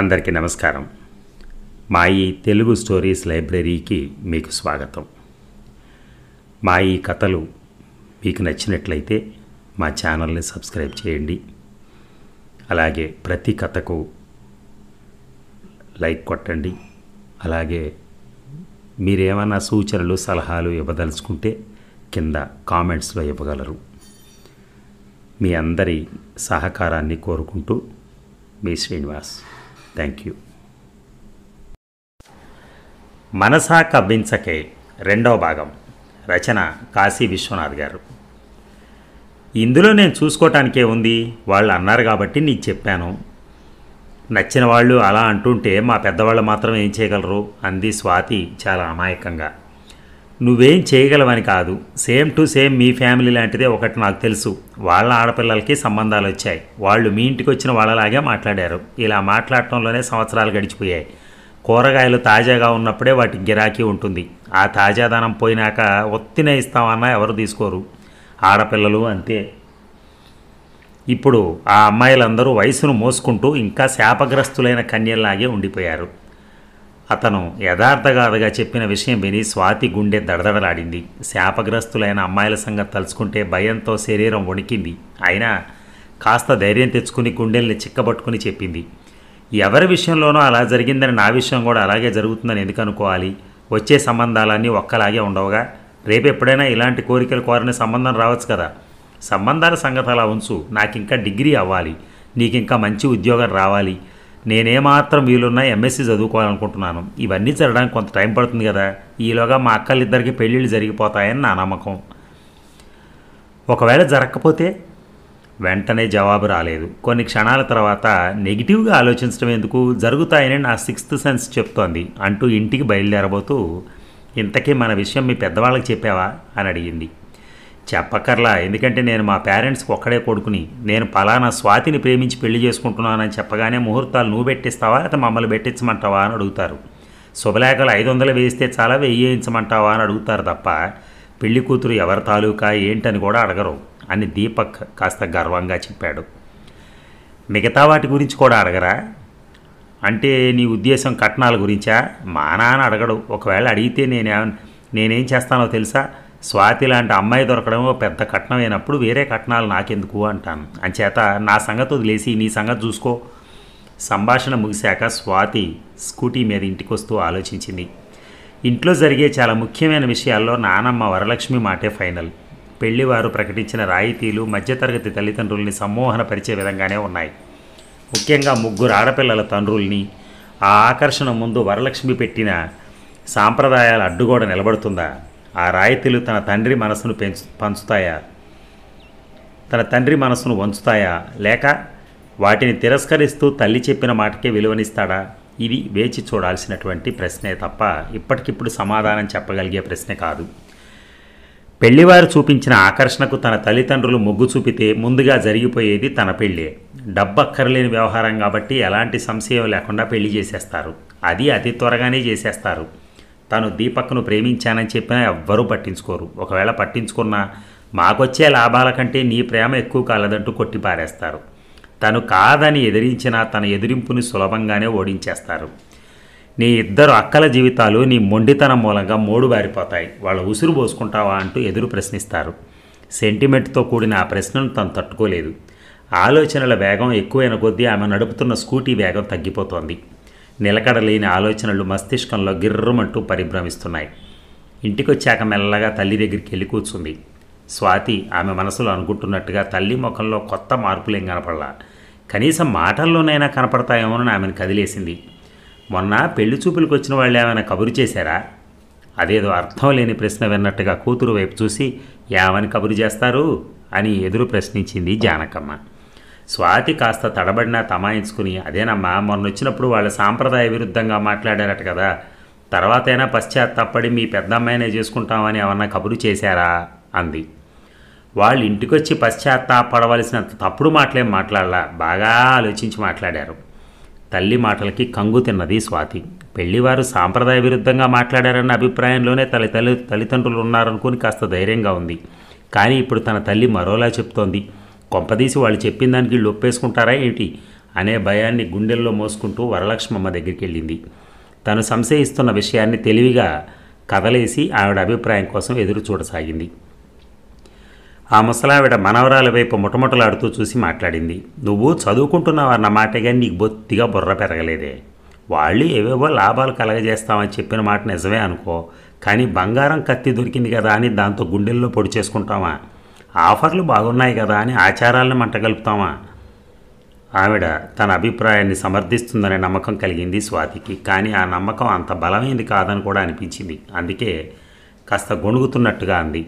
అందరికీ నమస్కారం మా ఈ తెలుగు స్టోరీస్ లైబ్రరీకి మీకు స్వాగతం మా ఈ కథలు మీకు నచ్చినట్లయితే మా ఛానల్ని సబ్స్క్రైబ్ చేయండి అలాగే ప్రతి కథకు లైక్ కొట్టండి అలాగే మీరేమన్నా సూచనలు సలహాలు ఇవ్వదలుచుకుంటే కింద కామెంట్స్లో ఇవ్వగలరు మీ అందరి సహకారాన్ని కోరుకుంటూ మీ శ్రీనివాస్ థ్యాంక్ యూ మనసా కవ్వించకే రెండవ భాగం రచన కాశీ విశ్వనాథ్ గారు ఇందులో నేను చూసుకోవటానికే ఉంది వాళ్ళు అన్నారు కాబట్టి నీకు చెప్పాను నచ్చిన వాళ్ళు అలా అంటుంటే మా పెద్దవాళ్ళు మాత్రం ఏం చేయగలరు అంది స్వాతి చాలా అమాయకంగా నువ్వేం చేయగలవని కాదు సేమ్ టు సేమ్ మీ ఫ్యామిలీ లాంటిదే ఒకటి నాకు తెలుసు వాళ్ళ ఆడపిల్లలకి సంబంధాలు వచ్చాయి వాళ్ళు మీ ఇంటికి వచ్చిన వాళ్ళలాగే మాట్లాడారు ఇలా మాట్లాడటంలోనే సంవత్సరాలు గడిచిపోయాయి కూరగాయలు తాజాగా ఉన్నప్పుడే వాటి గిరాకీ ఉంటుంది ఆ తాజాదనం పోయినాక ఒత్తినే ఇస్తామన్నా ఎవరు తీసుకోరు ఆడపిల్లలు అంతే ఇప్పుడు ఆ అమ్మాయిలందరూ వయసును మోసుకుంటూ ఇంకా శాపగ్రస్తులైన కన్యల్లాగే ఉండిపోయారు అతను యథార్థగాథగా చెప్పిన విషయం విని స్వాతి గుండె దడదడలాడింది శాపగ్రస్తులైన అమ్మాయిల సంగతి తలుచుకుంటే భయంతో శరీరం వణికింది అయినా కాస్త ధైర్యం తెచ్చుకుని గుండెల్ని చిక్కబట్టుకుని చెప్పింది ఎవరి విషయంలోనూ అలా జరిగిందని నా విషయం కూడా అలాగే జరుగుతుందని ఎందుకు అనుకోవాలి వచ్చే సంబంధాలన్నీ ఒక్కలాగే ఉండవుగా రేపెప్పుడైనా ఇలాంటి కోరికలు కోరిన సంబంధం రావచ్చు కదా సంబంధాల సంగతి అలా ఉంచు నాకింకా డిగ్రీ అవ్వాలి నీకింకా మంచి ఉద్యోగం రావాలి నేనేమాత్రం వీలున్నా ఎంఎస్సీ చదువుకోవాలనుకుంటున్నాను ఇవన్నీ జరగడానికి కొంత టైం పడుతుంది కదా ఈలోగా మా అక్కలిద్దరికి పెళ్ళిళ్ళు జరిగిపోతాయని నా నమ్మకం ఒకవేళ జరగకపోతే వెంటనే జవాబు రాలేదు కొన్ని క్షణాల తర్వాత నెగిటివ్గా ఆలోచించడం ఎందుకు జరుగుతాయని నా సిక్స్త్ సెన్స్ చెప్తోంది అంటూ ఇంటికి బయలుదేరబోతూ ఇంతకీ మన విషయం మీ పెద్దవాళ్ళకి చెప్పావా అని అడిగింది చెప్పక్కర్లా ఎందుకంటే నేను మా పేరెంట్స్కి ఒక్కడే కొడుకుని నేను పలానా స్వాతిని ప్రేమించి పెళ్లి చేసుకుంటున్నానని చెప్పగానే ముహూర్తాలు నువ్వు పెట్టిస్తావా లేదా మమ్మల్ని పెట్టించమంటావా అని అడుగుతారు శుభలేఖలు ఐదు వందలు వేస్తే చాలా వెయ్యించమంటావా అని అడుగుతారు తప్ప పెళ్లి కూతురు ఎవరి తాలూకా ఏంటని కూడా అడగరు అని దీపక్ కాస్త గర్వంగా చెప్పాడు మిగతా వాటి గురించి కూడా అడగరా అంటే నీ ఉద్దేశం కట్నాల గురించా మా నాన్న అడగడు ఒకవేళ అడిగితే నేనే నేనేం చేస్తానో తెలుసా స్వాతి లాంటి అమ్మాయి దొరకడం పెద్ద కట్నం అయినప్పుడు వేరే కట్నాలు నాకెందుకు అంటాను అంచేత నా సంగతి వదిలేసి నీ సంగతి చూసుకో సంభాషణ ముగిశాక స్వాతి స్కూటీ మీద ఇంటికొస్తూ ఆలోచించింది ఇంట్లో జరిగే చాలా ముఖ్యమైన విషయాల్లో నానమ్మ వరలక్ష్మి మాటే ఫైనల్ పెళ్లివారు ప్రకటించిన రాయితీలు మధ్యతరగతి తల్లిదండ్రుల్ని సమ్మోహనపరిచే విధంగానే ఉన్నాయి ముఖ్యంగా ముగ్గురు ఆడపిల్లల తండ్రుల్ని ఆ ఆకర్షణ ముందు వరలక్ష్మి పెట్టిన సాంప్రదాయాల అడ్డుగోడ నిలబడుతుందా ఆ రాయితీలు తన తండ్రి మనసును పెంచు పంచుతాయా తన తండ్రి మనసును వంచుతాయా లేక వాటిని తిరస్కరిస్తూ తల్లి చెప్పిన మాటకే విలువనిస్తాడా ఇది వేచి చూడాల్సినటువంటి ప్రశ్నే తప్ప ఇప్పటికిప్పుడు సమాధానం చెప్పగలిగే ప్రశ్నే కాదు పెళ్లివారు చూపించిన ఆకర్షణకు తన తల్లిదండ్రులు మొగ్గు చూపితే ముందుగా జరిగిపోయేది తన పెళ్ళే డబ్బక్కర్లేని వ్యవహారం కాబట్టి ఎలాంటి సంశయం లేకుండా పెళ్లి చేసేస్తారు అది అతి త్వరగానే చేసేస్తారు తాను దీపక్ను ప్రేమించానని చెప్పినా ఎవ్వరూ పట్టించుకోరు ఒకవేళ పట్టించుకున్నా మాకొచ్చే లాభాల కంటే నీ ప్రేమ ఎక్కువ కాలదంటూ కొట్టిపారేస్తారు తను కాదని ఎదిరించినా తన ఎదిరింపుని సులభంగానే ఓడించేస్తారు నీ ఇద్దరు అక్కల జీవితాలు నీ మొండితనం మూలంగా బారిపోతాయి వాళ్ళు ఉసురు పోసుకుంటావా అంటూ ఎదురు ప్రశ్నిస్తారు సెంటిమెంట్తో కూడిన ఆ ప్రశ్నను తను తట్టుకోలేదు ఆలోచనల వేగం ఎక్కువైన కొద్దీ ఆమె నడుపుతున్న స్కూటీ వేగం తగ్గిపోతోంది నిలకడలేని ఆలోచనలు మస్తిష్కంలో గిర్రమంటూ పరిభ్రమిస్తున్నాయి ఇంటికొచ్చాక మెల్లగా తల్లి దగ్గరికి వెళ్ళి కూర్చుంది స్వాతి ఆమె మనసులో అనుకుంటున్నట్టుగా తల్లి ముఖంలో కొత్త మార్పులేం కనపడలా కనీసం మాటల్లోనైనా కనపడతాయేమోనని ఆమెను కదిలేసింది మొన్న పెళ్లి చూపులకు వచ్చిన వాళ్ళు ఏమైనా కబురు చేశారా అదేదో అర్థం లేని ప్రశ్న విన్నట్టుగా కూతురు వైపు చూసి ఏమని కబురు చేస్తారు అని ఎదురు ప్రశ్నించింది జానకమ్మ స్వాతి కాస్త తడబడినా తమాయించుకుని అదేనమ్మా మొన్నొచ్చినప్పుడు వాళ్ళ సాంప్రదాయ విరుద్ధంగా మాట్లాడారట కదా తర్వాతైనా పశ్చాత్తాపడి మీ పెద్దమ్మాయినే చేసుకుంటామని ఏమన్నా కబురు చేశారా అంది వాళ్ళు ఇంటికొచ్చి పశ్చాత్తాపడవలసినంత తప్పుడు మాటలేం మాట్లాడలా బాగా ఆలోచించి మాట్లాడారు తల్లి మాటలకి కంగు తిన్నది స్వాతి పెళ్లివారు సాంప్రదాయ విరుద్ధంగా మాట్లాడారన్న అభిప్రాయంలోనే తల్లి తల్లి తల్లిదండ్రులు ఉన్నారనుకుని కాస్త ధైర్యంగా ఉంది కానీ ఇప్పుడు తన తల్లి మరోలా చెప్తోంది కొంపదీసి వాళ్ళు చెప్పిన దానికి వీళ్ళు ఒప్పేసుకుంటారా అనే భయాన్ని గుండెల్లో మోసుకుంటూ వరలక్ష్మమ్మ దగ్గరికి వెళ్ళింది తను సంశయిస్తున్న విషయాన్ని తెలివిగా కదలేసి ఆవిడ అభిప్రాయం కోసం ఎదురు చూడసాగింది ఆ ముసలావిడ మనవరాల వైపు ముటముటలాడుతూ చూసి మాట్లాడింది నువ్వు చదువుకుంటున్నావన్న మాటగా నీకు బొత్తిగా బుర్ర పెరగలేదే వాళ్ళు ఏవేవో లాభాలు కలగజేస్తామని చెప్పిన మాట నిజమే అనుకో కానీ బంగారం కత్తి దొరికింది కదా అని దాంతో గుండెల్లో పొడి చేసుకుంటావా ఆఫర్లు బాగున్నాయి కదా అని ఆచారాలను మంటగలుపుతామా ఆవిడ తన అభిప్రాయాన్ని సమర్థిస్తుందనే నమ్మకం కలిగింది స్వాతికి కానీ ఆ నమ్మకం అంత బలమైంది కాదని కూడా అనిపించింది అందుకే కాస్త గొణుగుతున్నట్టుగా అంది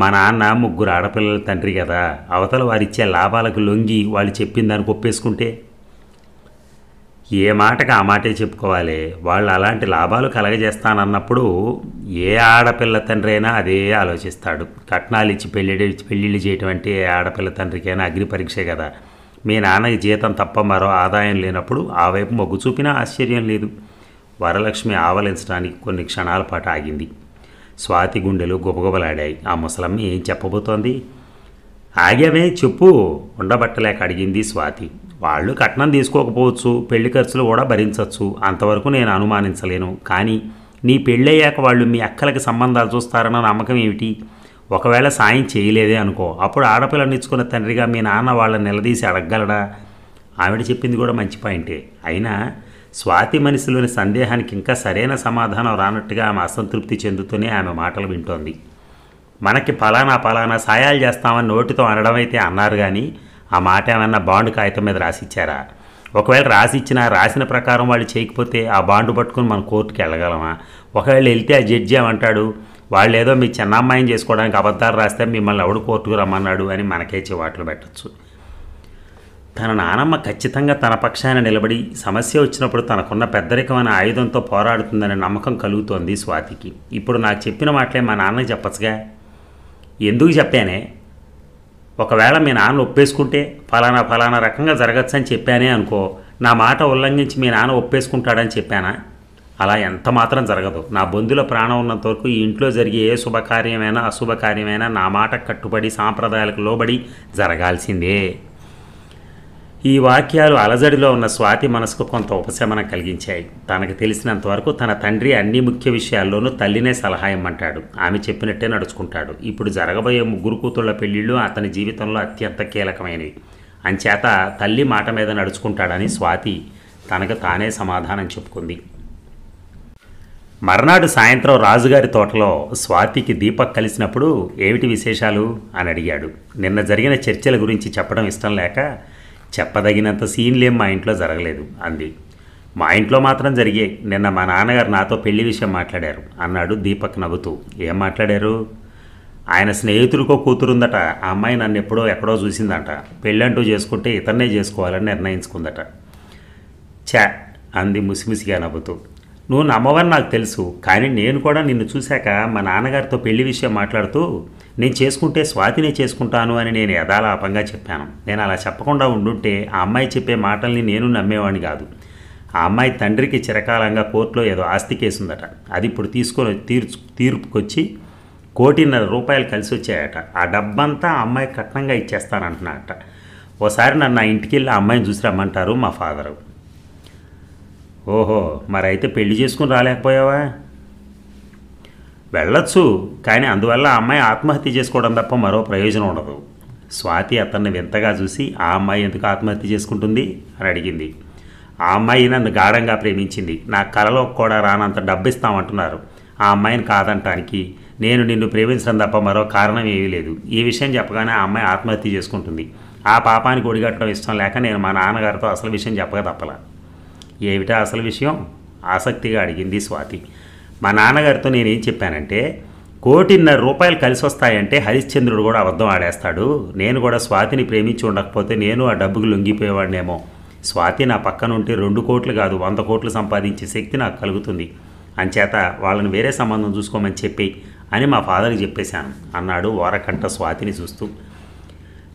మా నాన్న ముగ్గురు ఆడపిల్లల తండ్రి కదా అవతల వారిచ్చే లాభాలకు లొంగి వాళ్ళు చెప్పిందని ఒప్పేసుకుంటే ఏ మాటకి ఆ మాటే చెప్పుకోవాలి వాళ్ళు అలాంటి లాభాలు కలగజేస్తానన్నప్పుడు ఏ ఆడపిల్ల తండ్రి అయినా అదే ఆలోచిస్తాడు కట్నాలు ఇచ్చి పెళ్ళి పెళ్ళిళ్ళు చేయటం అంటే ఏ ఆడపిల్ల తండ్రికైనా అగ్ని పరీక్షే కదా మీ నాన్నకి జీతం తప్ప మరో ఆదాయం లేనప్పుడు ఆ వైపు మొగ్గు చూపినా ఆశ్చర్యం లేదు వరలక్ష్మి ఆవలించడానికి కొన్ని క్షణాల పాటు ఆగింది స్వాతి గుండెలు గుబగుబలాడాయి ఆ ముసలమ్మ ఏం చెప్పబోతోంది ఆగామే చెప్పు ఉండబట్టలేక అడిగింది స్వాతి వాళ్ళు కట్నం తీసుకోకపోవచ్చు పెళ్లి ఖర్చులు కూడా భరించవచ్చు అంతవరకు నేను అనుమానించలేను కానీ నీ పెళ్ళయ్యాక వాళ్ళు మీ అక్కలకి సంబంధాలు చూస్తారన్న నమ్మకం ఏమిటి ఒకవేళ సాయం చేయలేదే అనుకో అప్పుడు ఆడపిల్లనిచ్చుకున్న తండ్రిగా మీ నాన్న వాళ్ళని నిలదీసి అడగగలడా ఆవిడ చెప్పింది కూడా మంచి పాయింటే అయినా స్వాతి మనిషిలోని సందేహానికి ఇంకా సరైన సమాధానం రానట్టుగా ఆమె అసంతృప్తి చెందుతూనే ఆమె మాటలు వింటోంది మనకి ఫలానా ఫలానా సాయాలు చేస్తామని నోటితో అనడం అయితే అన్నారు కానీ ఆ మాట ఏమన్నా బాండ్ కాగితం మీద రాసిచ్చారా ఒకవేళ రాసిచ్చినా రాసిన ప్రకారం వాళ్ళు చేయకపోతే ఆ బాండు పట్టుకుని మనం కోర్టుకి వెళ్ళగలమా ఒకవేళ వెళ్తే ఆ జడ్జి ఏమంటాడు వాళ్ళు ఏదో మీ చిన్నమ్మాయిని చేసుకోవడానికి అబద్ధాలు రాస్తే మిమ్మల్ని ఎవడు కోర్టుకు రమ్మన్నాడు అని మనకే చివాట్లు పెట్టచ్చు తన నానమ్మ ఖచ్చితంగా తన పక్షాన నిలబడి సమస్య వచ్చినప్పుడు తనకున్న పెద్దరికమైన ఆయుధంతో పోరాడుతుందనే నమ్మకం కలుగుతోంది స్వాతికి ఇప్పుడు నాకు చెప్పిన మాటలే మా నాన్నకి చెప్పచ్చుగా ఎందుకు చెప్పానే ఒకవేళ మీ నాన్న ఒప్పేసుకుంటే ఫలానా ఫలానా రకంగా జరగచ్చు అని చెప్పానే అనుకో నా మాట ఉల్లంఘించి మీ నాన్న ఒప్పేసుకుంటాడని చెప్పానా అలా ఎంత మాత్రం జరగదు నా బంధుల ప్రాణం ఉన్నంత వరకు ఈ ఇంట్లో జరిగే ఏ శుభకార్యమైనా అశుభకార్యమైనా నా మాట కట్టుబడి సాంప్రదాయాలకు లోబడి జరగాల్సిందే ఈ వాక్యాలు అలజడిలో ఉన్న స్వాతి మనసుకు కొంత ఉపశమనం కలిగించాయి తనకు తెలిసినంతవరకు తన తండ్రి అన్ని ముఖ్య విషయాల్లోనూ తల్లినే సలహా ఇమ్మంటాడు ఆమె చెప్పినట్టే నడుచుకుంటాడు ఇప్పుడు జరగబోయే ముగ్గురు కూతుళ్ళ పెళ్లిళ్ళు అతని జీవితంలో అత్యంత కీలకమైనవి అంచేత తల్లి మాట మీద నడుచుకుంటాడని స్వాతి తనకు తానే సమాధానం చెప్పుకుంది మర్నాడు సాయంత్రం రాజుగారి తోటలో స్వాతికి దీపక్ కలిసినప్పుడు ఏమిటి విశేషాలు అని అడిగాడు నిన్న జరిగిన చర్చల గురించి చెప్పడం ఇష్టం లేక చెప్పదగినంత సీన్లేం మా ఇంట్లో జరగలేదు అంది మా ఇంట్లో మాత్రం జరిగాయి నిన్న మా నాన్నగారు నాతో పెళ్లి విషయం మాట్లాడారు అన్నాడు దీపక్ నవ్వుతూ ఏం మాట్లాడారు ఆయన స్నేహితుడికో కూతురుందట ఆ అమ్మాయి నన్ను ఎప్పుడో ఎక్కడో చూసిందంట పెళ్ళంటూ చేసుకుంటే ఇతన్నే చేసుకోవాలని నిర్ణయించుకుందట చా అంది ముసిముసిగా నవ్వుతూ నువ్వు నమ్మవని నాకు తెలుసు కానీ నేను కూడా నిన్ను చూశాక మా నాన్నగారితో పెళ్లి విషయం మాట్లాడుతూ నేను చేసుకుంటే స్వాతినే చేసుకుంటాను అని నేను యథాలాపంగా చెప్పాను నేను అలా చెప్పకుండా ఉండుంటే ఆ అమ్మాయి చెప్పే మాటల్ని నేను నమ్మేవాడిని కాదు ఆ అమ్మాయి తండ్రికి చిరకాలంగా కోర్టులో ఏదో ఆస్తి కేసుందట అది ఇప్పుడు తీసుకొని తీర్చు తీర్పుకొచ్చి కోటిన్నర రూపాయలు కలిసి వచ్చాయట ఆ డబ్బంతా ఆ అమ్మాయి కట్నంగా ఇచ్చేస్తానంటున్నాట ఓసారి నన్ను నా ఇంటికి వెళ్ళి ఆ అమ్మాయిని చూసి రమ్మంటారు మా ఫాదరు ఓహో మరైతే పెళ్లి చేసుకుని రాలేకపోయావా వెళ్ళొచ్చు కానీ అందువల్ల ఆ అమ్మాయి ఆత్మహత్య చేసుకోవడం తప్ప మరో ప్రయోజనం ఉండదు స్వాతి అతన్ని వింతగా చూసి ఆ అమ్మాయి ఎందుకు ఆత్మహత్య చేసుకుంటుంది అని అడిగింది ఆ అమ్మాయి నన్ను గాఢంగా ప్రేమించింది నా కలలో కూడా రానంత డబ్బిస్తామంటున్నారు ఆ అమ్మాయిని కాదంటానికి నేను నిన్ను ప్రేమించడం తప్ప మరో కారణం ఏమీ లేదు ఈ విషయం చెప్పగానే ఆ అమ్మాయి ఆత్మహత్య చేసుకుంటుంది ఆ పాపానికి ఒడిగట్టడం ఇష్టం లేక నేను మా నాన్నగారితో అసలు విషయం చెప్పక తప్పలా ఏమిటా అసలు విషయం ఆసక్తిగా అడిగింది స్వాతి మా నాన్నగారితో నేనేం చెప్పానంటే కోటిన్నర రూపాయలు కలిసి వస్తాయంటే హరిశ్చంద్రుడు కూడా అబద్ధం ఆడేస్తాడు నేను కూడా స్వాతిని ప్రేమించి ఉండకపోతే నేను ఆ డబ్బుకి లొంగిపోయేవాడినేమో స్వాతి నా పక్కన ఉంటే రెండు కోట్లు కాదు వంద కోట్లు సంపాదించే శక్తి నాకు కలుగుతుంది అంచేత వాళ్ళని వేరే సంబంధం చూసుకోమని చెప్పి అని మా ఫాదర్కి చెప్పేశాను అన్నాడు వారకంట స్వాతిని చూస్తూ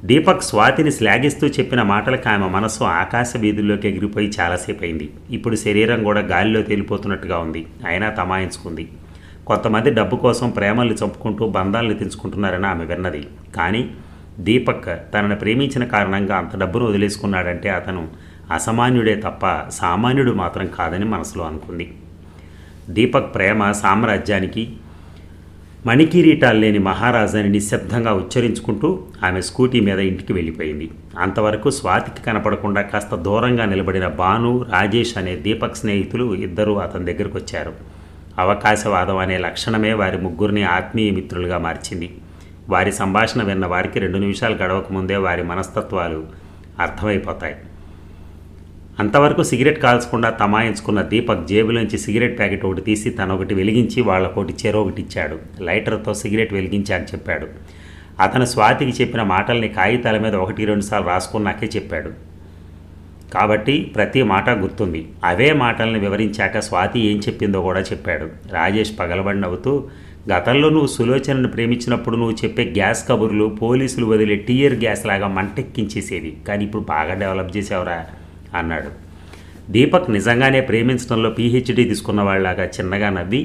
దీపక్ స్వాతిని శ్లాఘిస్తూ చెప్పిన మాటలకు ఆమె మనసు ఆకాశ వీధుల్లోకి ఎగిరిపోయి చాలాసేపు అయింది ఇప్పుడు శరీరం కూడా గాలిలో తేలిపోతున్నట్టుగా ఉంది అయినా తమాయించుకుంది కొంతమంది డబ్బు కోసం ప్రేమల్ని చంపుకుంటూ బంధాలను తెంచుకుంటున్నారని ఆమె విన్నది కానీ దీపక్ తనను ప్రేమించిన కారణంగా అంత డబ్బును వదిలేసుకున్నాడంటే అతను అసామాన్యుడే తప్ప సామాన్యుడు మాత్రం కాదని మనసులో అనుకుంది దీపక్ ప్రేమ సామ్రాజ్యానికి మణికిరీటాలు లేని మహారాజాని నిశ్శబ్దంగా ఉచ్చరించుకుంటూ ఆమె స్కూటీ మీద ఇంటికి వెళ్ళిపోయింది అంతవరకు స్వాతికి కనపడకుండా కాస్త దూరంగా నిలబడిన భాను రాజేష్ అనే దీపక్ స్నేహితులు ఇద్దరూ అతని దగ్గరకు వచ్చారు అవకాశవాదం అనే లక్షణమే వారి ముగ్గురిని ఆత్మీయ మిత్రులుగా మార్చింది వారి సంభాషణ విన్న వారికి రెండు నిమిషాలు గడవకముందే వారి మనస్తత్వాలు అర్థమైపోతాయి అంతవరకు సిగరెట్ కాల్చకుండా తమాయించుకున్న దీపక్ జేబులోంచి సిగరెట్ ప్యాకెట్ ఒకటి తీసి తన ఒకటి వెలిగించి వాళ్లకోటి చెరో ఒకటి ఇచ్చాడు లైటర్తో సిగరెట్ వెలిగించాక చెప్పాడు అతను స్వాతికి చెప్పిన మాటల్ని కాగితాల మీద ఒకటి రెండుసార్లు రాసుకున్నాకే చెప్పాడు కాబట్టి ప్రతి మాట గుర్తుంది అవే మాటల్ని వివరించాక స్వాతి ఏం చెప్పిందో కూడా చెప్పాడు రాజేష్ పగలబడి నవ్వుతూ గతంలో నువ్వు సులోచనను ప్రేమించినప్పుడు నువ్వు చెప్పే గ్యాస్ కబుర్లు పోలీసులు వదిలే టీయర్ గ్యాస్ లాగా మంటెక్కించేసేవి కానీ ఇప్పుడు బాగా డెవలప్ చేసావురా అన్నాడు దీపక్ నిజంగానే ప్రేమించడంలో పీహెచ్డీ తీసుకున్న వాళ్ళలాగా చిన్నగా నవ్వి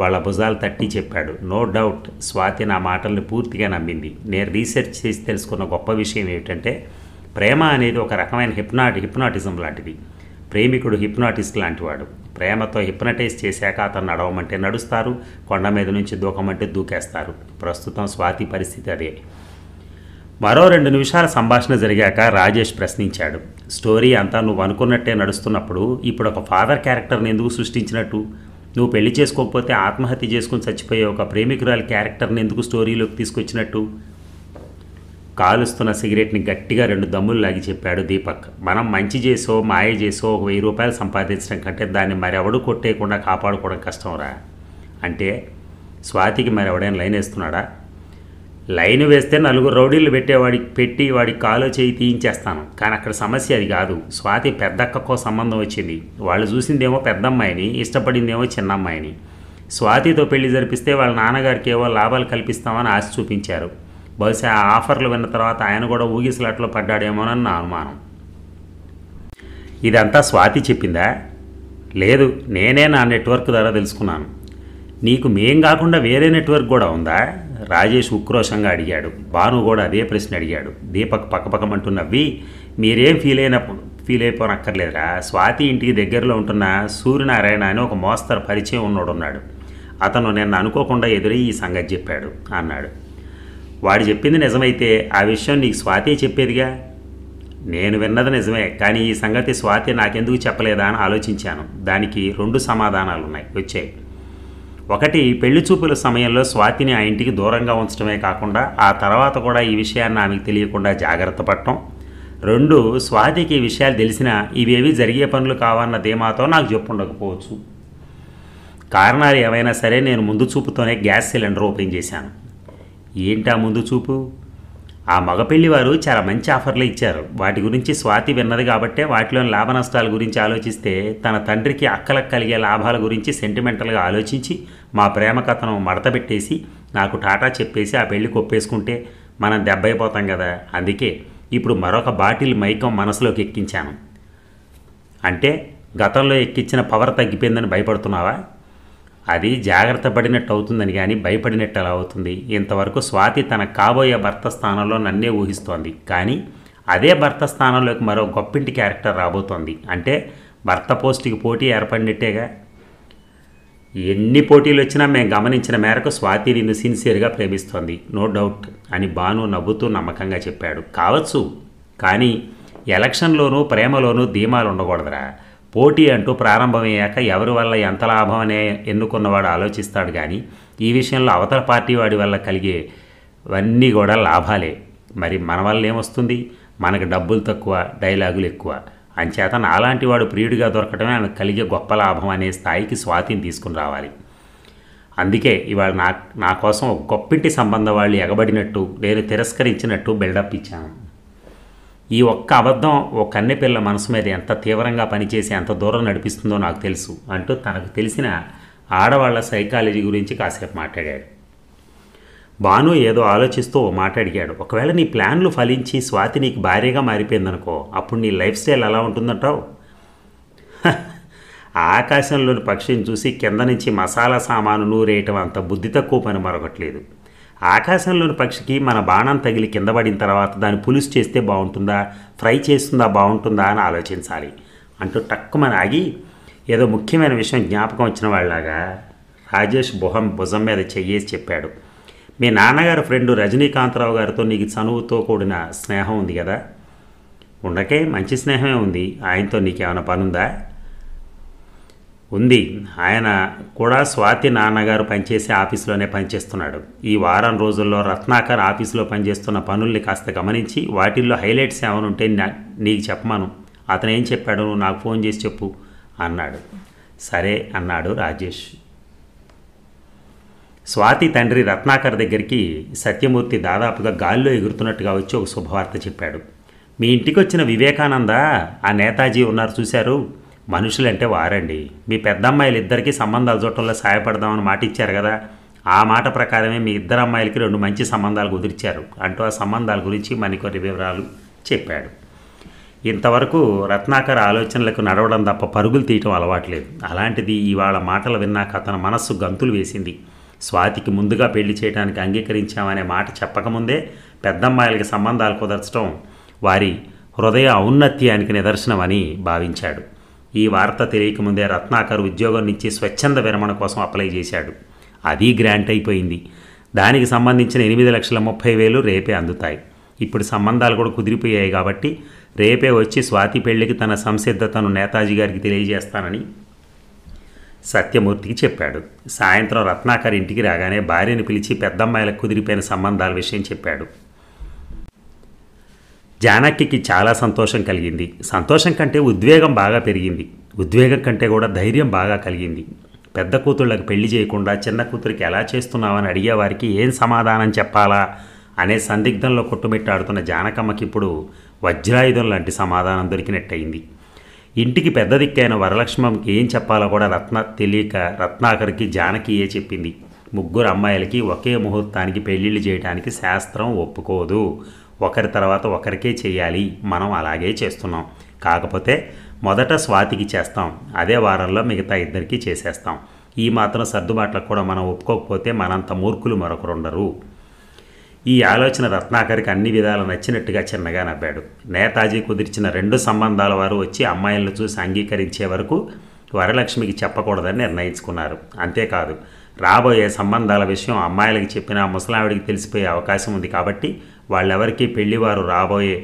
వాళ్ళ భుజాలు తట్టి చెప్పాడు నో డౌట్ స్వాతి నా మాటల్ని పూర్తిగా నమ్మింది నేను రీసెర్చ్ చేసి తెలుసుకున్న గొప్ప విషయం ఏమిటంటే ప్రేమ అనేది ఒక రకమైన హిప్నాటి హిప్నాటిజం లాంటిది ప్రేమికుడు హిప్నాటిస్ట్ లాంటివాడు ప్రేమతో హిప్నటైజ్ చేశాక అతను నడవమంటే నడుస్తారు కొండ మీద నుంచి దూకమంటే దూకేస్తారు ప్రస్తుతం స్వాతి పరిస్థితి అదే మరో రెండు నిమిషాల సంభాషణ జరిగాక రాజేష్ ప్రశ్నించాడు స్టోరీ అంతా నువ్వు అనుకున్నట్టే నడుస్తున్నప్పుడు ఇప్పుడు ఒక ఫాదర్ క్యారెక్టర్ని ఎందుకు సృష్టించినట్టు నువ్వు పెళ్లి చేసుకోకపోతే ఆత్మహత్య చేసుకుని చచ్చిపోయే ఒక ప్రేమికురాలి క్యారెక్టర్ని ఎందుకు స్టోరీలోకి తీసుకొచ్చినట్టు కాలుస్తున్న సిగరెట్ని గట్టిగా రెండు దమ్ములు లాగి చెప్పాడు దీపక్ మనం మంచి చేసో మాయ చేసో ఒక వెయ్యి రూపాయలు సంపాదించడం కంటే దాన్ని మరెవడు కొట్టేయకుండా కాపాడుకోవడం కష్టంరా అంటే స్వాతికి మరెవడైనా లైన్ వేస్తున్నాడా లైన్ వేస్తే నలుగురు రౌడీలు పెట్టేవాడికి పెట్టి వాడి కాలు చేయి తీయించేస్తాను కానీ అక్కడ సమస్య అది కాదు స్వాతి పెద్దక్కకో సంబంధం వచ్చింది వాళ్ళు చూసిందేమో పెద్దమ్మాయిని ఇష్టపడిందేమో చిన్నమ్మాయిని స్వాతితో పెళ్లి జరిపిస్తే వాళ్ళ నాన్నగారికి ఏవో లాభాలు కల్పిస్తామని ఆశ చూపించారు బహుశా ఆ ఆఫర్లు విన్న తర్వాత ఆయన కూడా ఊగిసలాట్లో పడ్డాడేమోనని నా అనుమానం ఇదంతా స్వాతి చెప్పిందా లేదు నేనే నా నెట్వర్క్ ద్వారా తెలుసుకున్నాను నీకు మేం కాకుండా వేరే నెట్వర్క్ కూడా ఉందా రాజేష్ ఉక్రోషంగా అడిగాడు భాను కూడా అదే ప్రశ్న అడిగాడు దీపక్ పక్కపక్కమంటున్న వి మీరేం ఫీల్ అయినప్పుడు ఫీల్ అయిపోనక్కర్లేదురా స్వాతి ఇంటికి దగ్గరలో ఉంటున్న సూర్యనారాయణ అని ఒక మోస్తరు పరిచయం ఉన్నోడున్నాడు అతను నిన్న అనుకోకుండా ఎదురై ఈ సంగతి చెప్పాడు అన్నాడు వాడు చెప్పింది నిజమైతే ఆ విషయం నీకు స్వాతి చెప్పేదిగా నేను విన్నది నిజమే కానీ ఈ సంగతి స్వాతి నాకెందుకు చెప్పలేదా అని ఆలోచించాను దానికి రెండు సమాధానాలు ఉన్నాయి వచ్చాయి ఒకటి పెళ్లి చూపుల సమయంలో స్వాతిని ఆ ఇంటికి దూరంగా ఉంచడమే కాకుండా ఆ తర్వాత కూడా ఈ విషయాన్ని ఆమెకు తెలియకుండా జాగ్రత్త పడటం రెండు స్వాతికి ఈ విషయాలు తెలిసినా ఇవేవి జరిగే పనులు కావన్న ధీమాతో నాకు చెప్పుండకపోవచ్చు కారణాలు ఏవైనా సరే నేను ముందు చూపుతోనే గ్యాస్ సిలిండర్ ఓపెన్ చేశాను ఏంటా ముందు చూపు ఆ మగపెళ్లి వారు చాలా మంచి ఆఫర్లు ఇచ్చారు వాటి గురించి స్వాతి విన్నది కాబట్టే వాటిలోని లాభ నష్టాల గురించి ఆలోచిస్తే తన తండ్రికి అక్కలకు కలిగే లాభాల గురించి సెంటిమెంటల్గా ఆలోచించి మా ప్రేమ కథను మడతబెట్టేసి నాకు టాటా చెప్పేసి ఆ పెళ్లి కొప్పేసుకుంటే మనం దెబ్బైపోతాం కదా అందుకే ఇప్పుడు మరొక బాటిల్ మైకం మనసులోకి ఎక్కించాను అంటే గతంలో ఎక్కించిన పవర్ తగ్గిపోయిందని భయపడుతున్నావా అది జాగ్రత్త పడినట్టు అవుతుందని కానీ భయపడినట్టు అలా అవుతుంది ఇంతవరకు స్వాతి తన కాబోయే భర్త స్థానంలో నన్నే ఊహిస్తోంది కానీ అదే భర్త స్థానంలోకి మరో గొప్పింటి క్యారెక్టర్ రాబోతోంది అంటే భర్త పోస్టుకి పోటీ ఏర్పడినట్టేగా ఎన్ని పోటీలు వచ్చినా మేము గమనించిన మేరకు స్వాతి నిన్ను సిన్సియర్గా ప్రేమిస్తోంది నో డౌట్ అని బాను నవ్వుతూ నమ్మకంగా చెప్పాడు కావచ్చు కానీ ఎలక్షన్లోనూ ప్రేమలోనూ ధీమాలు ఉండకూడదురా పోటీ అంటూ ప్రారంభమయ్యాక ఎవరి వల్ల ఎంత లాభం అనే ఎన్నుకున్నవాడు ఆలోచిస్తాడు కానీ ఈ విషయంలో అవతల పార్టీ వాడి వల్ల కలిగేవన్నీ కూడా లాభాలే మరి మన వల్ల ఏమొస్తుంది మనకు డబ్బులు తక్కువ డైలాగులు ఎక్కువ అంచేత నాలాంటి వాడు ప్రియుడిగా దొరకటమే ఆయన కలిగే గొప్ప లాభం అనే స్థాయికి స్వాతిని తీసుకుని రావాలి అందుకే ఇవాళ నా నా కోసం ఒక గొప్పింటి సంబంధ వాళ్ళు ఎగబడినట్టు నేను తిరస్కరించినట్టు బిల్డప్ ఇచ్చాను ఈ ఒక్క అబద్ధం ఓ కన్నెపిల్ల మనసు మీద ఎంత తీవ్రంగా పనిచేసి ఎంత దూరం నడిపిస్తుందో నాకు తెలుసు అంటూ తనకు తెలిసిన ఆడవాళ్ల సైకాలజీ గురించి కాసేపు మాట్లాడాడు భాను ఏదో ఆలోచిస్తూ ఓ మాట అడిగాడు ఒకవేళ నీ ప్లాన్లు ఫలించి స్వాతి నీకు భారీగా మారిపోయిందనుకో అప్పుడు నీ లైఫ్ స్టైల్ ఎలా ఉంటుందంటావు ఆకాశంలోని పక్షిని చూసి కింద నుంచి మసాలా సామాను నూరేయటం అంత బుద్ధి తక్కువ పని మరొకట్లేదు ఆకాశంలోని పక్షికి మన బాణం తగిలి కింద పడిన తర్వాత దాన్ని పులుసు చేస్తే బాగుంటుందా ఫ్రై చేస్తుందా బాగుంటుందా అని ఆలోచించాలి అంటూ టక్కుమని ఆగి ఏదో ముఖ్యమైన విషయం జ్ఞాపకం వచ్చిన వాళ్ళలాగా రాజేష్ భుహం భుజం మీద చెయ్యేసి చెప్పాడు మీ నాన్నగారు ఫ్రెండ్ రజనీకాంతరావు గారితో నీకు చనువుతో కూడిన స్నేహం ఉంది కదా ఉండకే మంచి స్నేహమే ఉంది ఆయనతో నీకేమైనా పనుందా ఉంది ఆయన కూడా స్వాతి నాన్నగారు పనిచేసే ఆఫీసులోనే పనిచేస్తున్నాడు ఈ వారం రోజుల్లో రత్నాకర్ ఆఫీసులో పనిచేస్తున్న పనుల్ని కాస్త గమనించి వాటిల్లో హైలైట్స్ ఏమైనా ఉంటే నీకు చెప్పమను అతను ఏం చెప్పాడు నాకు ఫోన్ చేసి చెప్పు అన్నాడు సరే అన్నాడు రాజేష్ స్వాతి తండ్రి రత్నాకర్ దగ్గరికి సత్యమూర్తి దాదాపుగా గాల్లో ఎగురుతున్నట్టుగా వచ్చి ఒక శుభవార్త చెప్పాడు మీ ఇంటికి వచ్చిన వివేకానంద ఆ నేతాజీ ఉన్నారు చూశారు మనుషులంటే వారండి మీ పెద్దమ్మాయిలు ఇద్దరికీ సంబంధాలు చూడటంలో సహాయపడదామని మాట ఇచ్చారు కదా ఆ మాట ప్రకారమే మీ ఇద్దరు అమ్మాయిలకి రెండు మంచి సంబంధాలు కుదిర్చారు అంటూ ఆ సంబంధాల గురించి మరికొన్ని వివరాలు చెప్పాడు ఇంతవరకు రత్నాకర్ ఆలోచనలకు నడవడం తప్ప పరుగులు తీయటం అలవాట్లేదు అలాంటిది ఇవాళ మాటలు విన్నాక అతను మనస్సు గంతులు వేసింది స్వాతికి ముందుగా పెళ్లి చేయడానికి అంగీకరించామనే మాట చెప్పకముందే పెద్దమ్మాయిలకి సంబంధాలు కుదర్చడం వారి హృదయ ఔన్నత్యానికి నిదర్శనమని భావించాడు ఈ వార్త తెలియకముందే రత్నాకర్ ఉద్యోగం నుంచి స్వచ్ఛంద విరమణ కోసం అప్లై చేశాడు అది గ్రాంట్ అయిపోయింది దానికి సంబంధించిన ఎనిమిది లక్షల ముప్పై వేలు రేపే అందుతాయి ఇప్పుడు సంబంధాలు కూడా కుదిరిపోయాయి కాబట్టి రేపే వచ్చి స్వాతి పెళ్లికి తన సంసిద్ధతను నేతాజీ గారికి తెలియజేస్తానని సత్యమూర్తికి చెప్పాడు సాయంత్రం రత్నాకర్ ఇంటికి రాగానే భార్యను పిలిచి పెద్దమ్మాయిలకు కుదిరిపోయిన సంబంధాల విషయం చెప్పాడు జానక్యకి చాలా సంతోషం కలిగింది సంతోషం కంటే ఉద్వేగం బాగా పెరిగింది ఉద్వేగం కంటే కూడా ధైర్యం బాగా కలిగింది పెద్ద కూతుళ్ళకి పెళ్లి చేయకుండా చిన్న కూతురికి ఎలా చేస్తున్నావని అడిగేవారికి ఏం సమాధానం చెప్పాలా అనే సందిగ్ధంలో కొట్టుమిట్టాడుతున్న జానకమ్మకి ఇప్పుడు వజ్రాయుధం లాంటి సమాధానం దొరికినట్టయింది ఇంటికి పెద్ద దిక్కైన వరలక్ష్మకి ఏం చెప్పాలో కూడా రత్న తెలియక రత్నాకర్కి జానకియే చెప్పింది ముగ్గురు అమ్మాయిలకి ఒకే ముహూర్తానికి పెళ్లిళ్ళు చేయడానికి శాస్త్రం ఒప్పుకోదు ఒకరి తర్వాత ఒకరికే చేయాలి మనం అలాగే చేస్తున్నాం కాకపోతే మొదట స్వాతికి చేస్తాం అదే వారంలో మిగతా ఇద్దరికీ చేసేస్తాం ఈ మాత్రం సర్దుబాట్లకు కూడా మనం ఒప్పుకోకపోతే మనంత మూర్ఖులు మరొకరుండరు ఈ ఆలోచన రత్నాకర్కి అన్ని విధాలు నచ్చినట్టుగా చిన్నగా నవ్వాడు నేతాజీ కుదిర్చిన రెండు సంబంధాల వారు వచ్చి అమ్మాయిలను చూసి అంగీకరించే వరకు వరలక్ష్మికి చెప్పకూడదని నిర్ణయించుకున్నారు అంతేకాదు రాబోయే సంబంధాల విషయం అమ్మాయిలకి చెప్పినా ముసలావిడికి తెలిసిపోయే అవకాశం ఉంది కాబట్టి వాళ్ళెవరికీ పెళ్లివారు రాబోయే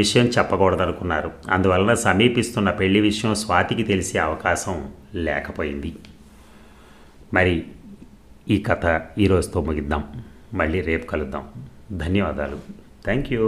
విషయం చెప్పకూడదనుకున్నారు అందువలన సమీపిస్తున్న పెళ్లి విషయం స్వాతికి తెలిసే అవకాశం లేకపోయింది మరి ఈ కథ ఈరోజుతో ముగిద్దాం మళ్ళీ రేపు కలుద్దాం ధన్యవాదాలు థ్యాంక్ యూ